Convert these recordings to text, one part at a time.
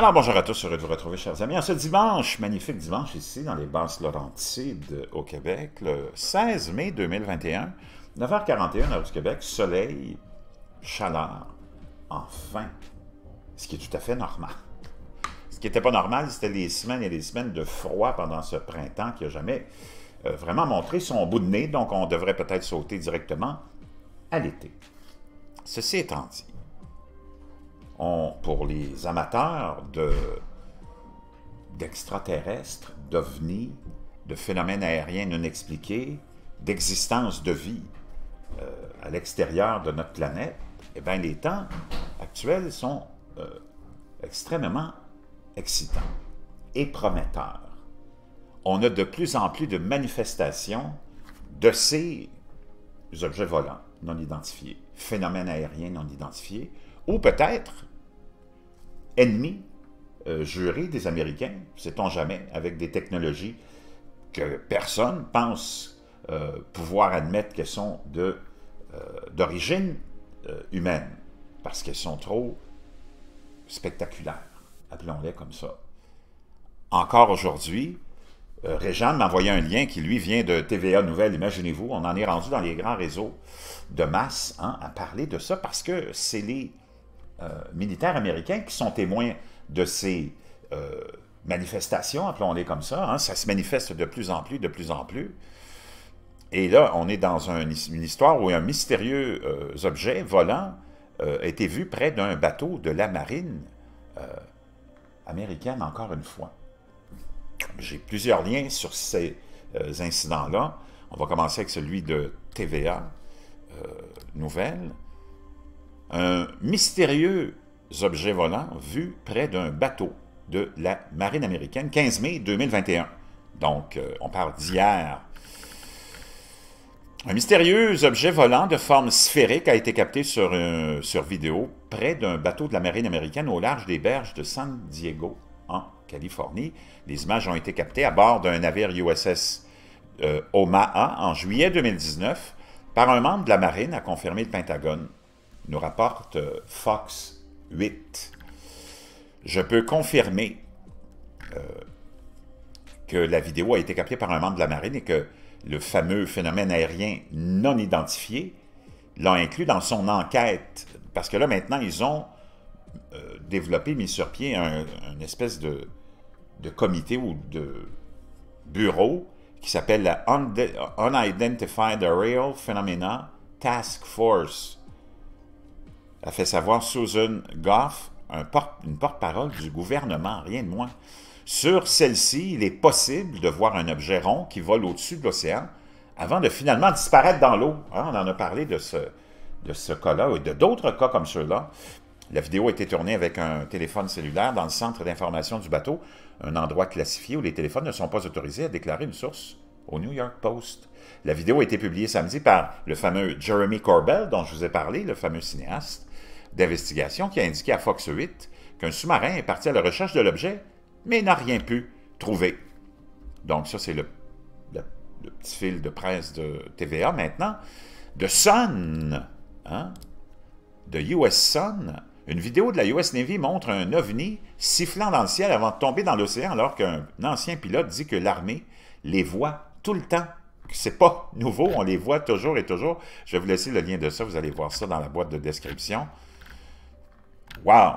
Alors bonjour à tous, heureux de vous retrouver chers amis. En ce dimanche, magnifique dimanche ici dans les Basses-Laurentides au Québec, le 16 mai 2021, 9h41 heure du Québec, soleil, chaleur, enfin, ce qui est tout à fait normal. Ce qui n'était pas normal, c'était les semaines et les semaines de froid pendant ce printemps qui n'a jamais euh, vraiment montré son bout de nez, donc on devrait peut-être sauter directement à l'été. Ceci étant dit, pour les amateurs de d'extraterrestres, d'ovnis, de phénomènes aériens non expliqués, d'existence de vie euh, à l'extérieur de notre planète, eh bien, les temps actuels sont euh, extrêmement excitants et prometteurs. On a de plus en plus de manifestations de ces objets volants non identifiés, phénomènes aériens non identifiés, ou peut-être ennemis euh, jurés des Américains, sait-on jamais, avec des technologies que personne pense euh, pouvoir admettre qu'elles sont euh, d'origine humaine, parce qu'elles sont trop spectaculaires, appelons-les comme ça. Encore aujourd'hui, euh, m'a envoyé un lien qui, lui, vient de TVA Nouvelle. Imaginez-vous, on en est rendu dans les grands réseaux de masse hein, à parler de ça parce que c'est les euh, militaires américains qui sont témoins de ces euh, manifestations, appelons-les comme ça. Hein. ça se manifeste de plus en plus, de plus en plus. Et là, on est dans une histoire où un mystérieux euh, objet volant a été vu près d'un bateau de la marine américaine, encore une fois. J'ai plusieurs liens sur ces incidents-là. On va commencer avec celui de TVA Nouvelle un mystérieux objet volant vu près d'un bateau de la marine américaine, 15 mai 2021. Donc, euh, on parle d'hier. Un mystérieux objet volant de forme sphérique a été capté euh, sur, vidéo près d'un bateau de la marine américaine au large des berges de San Diego, en Californie. Les images ont été captées à bord d'un navire USS euh, Omaha en juillet 2019 par un membre de la marine, a confirmé le Pentagone nous rapporte euh, Fox 8. Je peux confirmer euh, que la vidéo a été captée par un membre de la marine et que le fameux phénomène aérien non identifié l'a inclus dans son enquête. Parce que là, maintenant, ils ont euh, développé, mis sur pied un, espèce de, de comité ou de bureau qui s'appelle la Unidentified Aerial Phenomena Task Force a fait savoir Susan Goff, un une porte-parole du gouvernement, rien de moins. Sur celle-ci, il est possible de voir un objet rond qui vole au-dessus de l'océan avant de finalement disparaître dans l'eau. Hein, on en a parlé de ce, de ce cas-là et de d'autres cas comme ceux-là. La vidéo a été tournée avec un téléphone cellulaire dans le centre d'information du bateau, un endroit classifié où les téléphones ne sont pas autorisés, à déclarer une source au New York Post. La vidéo a été publiée samedi par le fameux Jeremy Corbell, dont je vous ai parlé, le fameux cinéaste d'investigation qui a indiqué à Fox 8 qu'un sous-marin est parti à la recherche de l'objet, mais n'a rien pu trouver. Donc ça, c'est le, petit fil de presse de TVA maintenant. De Sun, hein, de US Sun, une vidéo de la US Navy montre un ovni sifflant dans le ciel avant de tomber dans l'océan alors qu'un ancien pilote dit que l'armée les voit tout le temps. C'est pas nouveau, on les voit toujours et toujours. Je vais vous laisser le lien de ça, vous allez voir ça dans la boîte de description. Wow!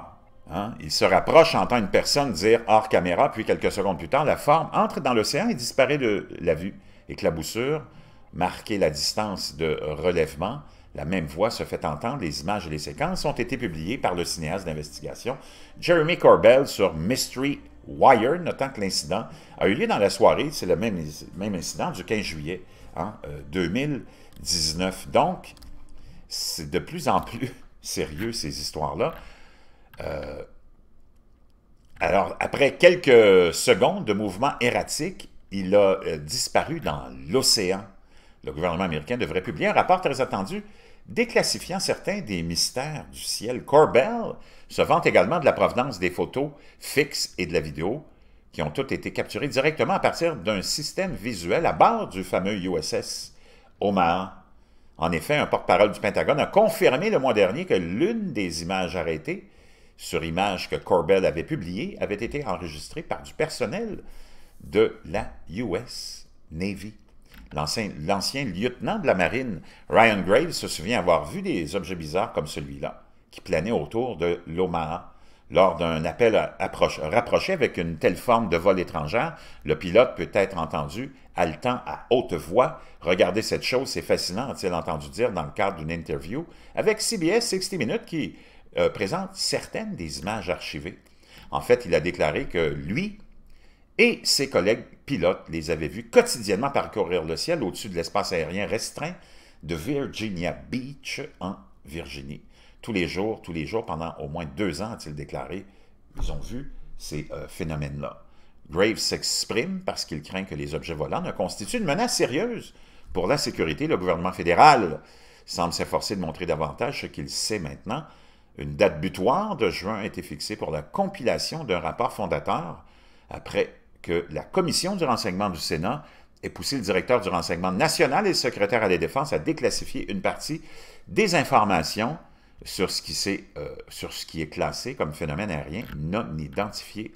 Hein? Il se rapproche, entend une personne dire hors caméra, puis quelques secondes plus tard, la forme entre dans l'océan et disparaît de la vue. Éclaboussure, marquer la distance de relèvement, la même voix se fait entendre, les images et les séquences ont été publiées par le cinéaste d'investigation Jeremy Corbell sur Mystery Wire, notant que l'incident a eu lieu dans la soirée, c'est le même, incident du 15 juillet 2019. Hein, euh, Donc, c'est de plus en plus sérieux ces histoires-là. Euh, alors, après quelques secondes de mouvement erratique, il a euh, disparu dans l'océan. Le gouvernement américain devrait publier un rapport très attendu déclassifiant certains des mystères du ciel. Corbell se vante également de la provenance des photos fixes et de la vidéo, qui ont toutes été capturées directement à partir d'un système visuel à bord du fameux USS Omaha. En effet, un porte-parole du Pentagone a confirmé le mois dernier que l'une des images arrêtées sur image que Corbell avait publiée avait été enregistrée par du personnel de la US Navy. L'ancien lieutenant de la marine, Ryan Graves, se souvient avoir vu des objets bizarres comme celui-là, qui planaient autour de l'Omaha. Lors d'un appel rapproché avec une telle forme de vol étrangère, le pilote peut être entendu haletant à haute voix. Regardez cette chose, c'est fascinant, a-t-il entendu dire dans le cadre d'une interview avec CBS 60 Minutes qui euh, présente certaines des images archivées. En fait, il a déclaré que lui et ses collègues pilotes les avaient vus quotidiennement parcourir le ciel au-dessus de l'espace aérien restreint de Virginia Beach en Virginie. Tous les jours, tous les jours, pendant au moins deux ans, a-t-il déclaré, ils ont vu ces euh, phénomènes-là. Graves s'exprime parce qu'il craint que les objets volants ne constituent une menace sérieuse pour la sécurité. Le gouvernement fédéral semble s'efforcer de montrer davantage ce qu'il sait maintenant une date butoir de juin a été fixée pour la compilation d'un rapport fondateur après que la Commission du renseignement du Sénat ait poussé le directeur du renseignement national et le secrétaire à la Défense à déclassifier une partie des informations sur ce qui, est, euh, sur ce qui est classé comme phénomène aérien non identifié.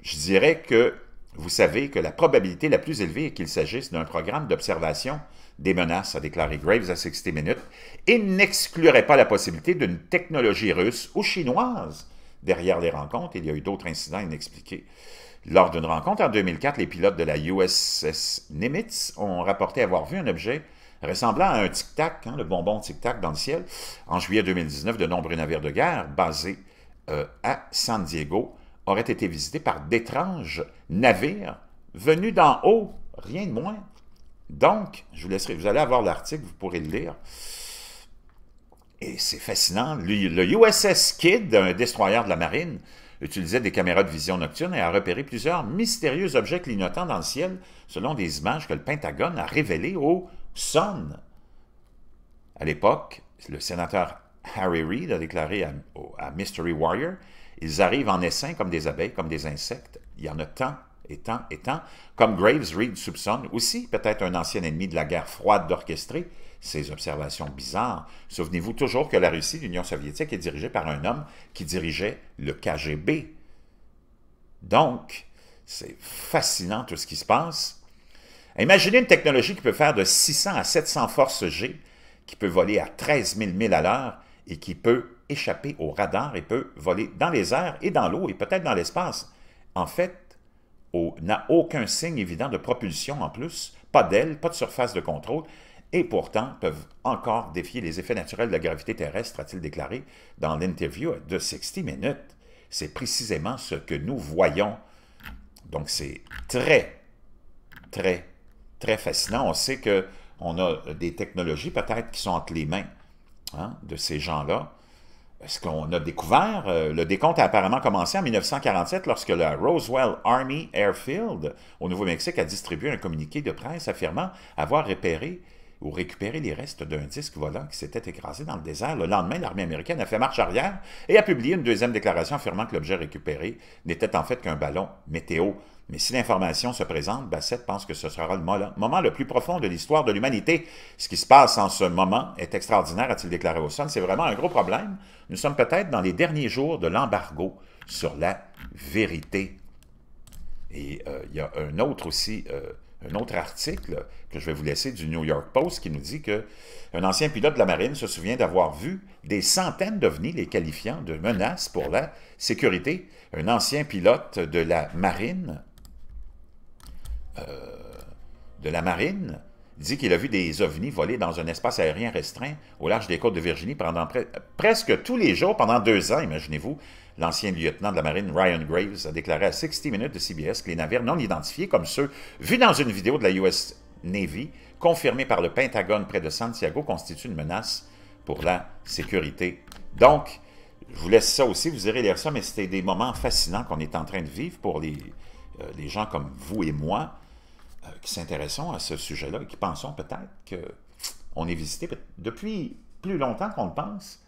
Je dirais que vous savez que la probabilité la plus élevée est qu'il s'agisse d'un programme d'observation des menaces, a déclaré Graves à 60 Minutes, et n'exclurait pas la possibilité d'une technologie russe ou chinoise derrière les rencontres. Il y a eu d'autres incidents inexpliqués. Lors d'une rencontre en 2004, les pilotes de la USS Nimitz ont rapporté avoir vu un objet ressemblant à un tic-tac, hein, le bonbon tic-tac dans le ciel. En juillet 2019, de nombreux navires de guerre basés euh, à San Diego aurait été visité par d'étranges navires venus d'en haut, rien de moins. Donc, je vous laisserai, vous allez avoir l'article, vous pourrez le lire. Et c'est fascinant. Le, USS Kidd, un destroyer de la marine, utilisait des caméras de vision nocturne et a repéré plusieurs mystérieux objets clignotants dans le ciel, selon des images que le Pentagone a révélées au Sun. À l'époque, le sénateur Harry Reid a déclaré à Mystery Warrior ils arrivent en essaim comme des abeilles, comme des insectes. Il y en a tant et tant et tant. Comme Graves, Reed soupçonne aussi peut-être un ancien ennemi de la guerre froide d'orchestrer ces observations bizarres. Souvenez-vous toujours que la Russie, l'Union soviétique, est dirigée par un homme qui dirigeait le KGB. Donc, c'est fascinant tout ce qui se passe. Imaginez une technologie qui peut faire de 600 à 700 forces G, qui peut voler à 13 000 milles à l'heure et qui peut échapper au radar et peut voler dans les airs et dans l'eau et peut-être dans l'espace. En fait, n'a aucun signe évident de propulsion en plus, pas d'aile, pas de surface de contrôle, et pourtant peuvent encore défier les effets naturels de la gravité terrestre, a-t-il déclaré dans l'interview de 60 Minutes. C'est précisément ce que nous voyons. Donc c'est très, très, très fascinant. On sait qu'on a des technologies peut-être qui sont entre les mains hein, de ces gens-là ce qu'on a découvert, euh, le décompte a apparemment commencé en 1947 lorsque la Roswell Army Airfield au Nouveau-Mexique a distribué un communiqué de presse affirmant avoir repéré ou récupérer les restes d'un disque volant qui s'était écrasé dans le désert. Le lendemain, l'armée américaine a fait marche arrière et a publié une deuxième déclaration affirmant que l'objet récupéré n'était en fait qu'un ballon météo. Mais si l'information se présente, Bassett pense que ce sera le moment le plus profond de l'histoire de l'humanité. Ce qui se passe en ce moment est extraordinaire, a-t-il déclaré au C'est vraiment un gros problème. Nous sommes peut-être dans les derniers jours de l'embargo sur la vérité. Et euh, il y a un autre aussi euh, un autre article que je vais vous laisser du New York Post qui nous dit que un ancien pilote de la marine se souvient d'avoir vu des centaines d'ovnis les qualifiant de menaces pour la sécurité. Un ancien pilote de la marine, euh, de la marine, dit qu'il a vu des ovnis voler dans un espace aérien restreint au large des côtes de Virginie pendant presque tous les jours pendant deux ans, imaginez-vous. L'ancien lieutenant de la marine Ryan Graves a déclaré à 60 Minutes de CBS que les navires non identifiés, comme ceux vus dans une vidéo de la US Navy, confirmés par le Pentagone près de Santiago, constituent une menace pour la sécurité. Donc, je vous laisse ça aussi, vous irez lire ça, mais c'était des moments fascinants qu'on est en train de vivre pour les euh, gens comme vous et moi. Euh, qui s'intéressons à ce sujet-là et qui pensons peut-être qu'on est visité depuis plus longtemps qu'on le pense.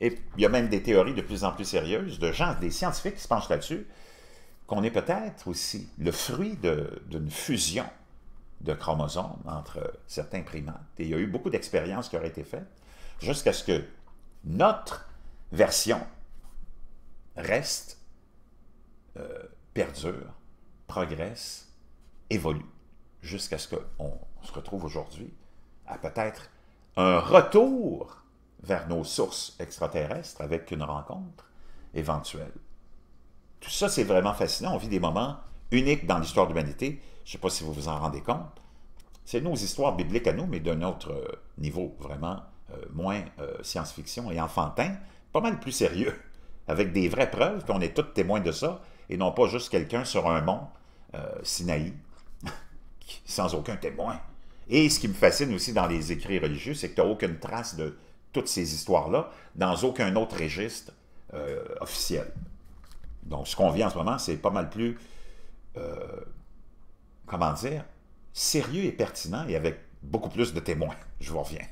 Et il y a même des théories de plus en plus sérieuses de gens, des scientifiques qui se penchent là-dessus, qu'on est peut-être aussi le fruit d'une fusion de chromosomes entre certains primates. Et il y a eu beaucoup d'expériences qui auraient été faites jusqu'à ce que notre version reste, euh, perdure, progresse, évolue jusqu'à ce qu'on se retrouve aujourd'hui à peut-être un retour vers nos sources extraterrestres avec une rencontre éventuelle. Tout ça, c'est vraiment fascinant. On vit des moments uniques dans l'histoire de l'humanité. Je ne sais pas si vous vous en rendez compte. C'est nos histoires bibliques à nous, mais d'un autre euh, niveau, vraiment euh, moins euh, science-fiction et enfantin, pas mal plus sérieux, avec des vraies preuves, qu'on est tous témoins de ça, et non pas juste quelqu'un sur un mont, Sinaï, sans aucun témoin. Et ce qui me fascine aussi dans les écrits religieux, c'est que tu n'as aucune trace de toutes ces histoires-là dans aucun autre registre euh, officiel. Donc, ce qu'on vit en ce moment, c'est pas mal plus, euh, comment dire, sérieux et pertinent et avec beaucoup plus de témoins. Je vous reviens.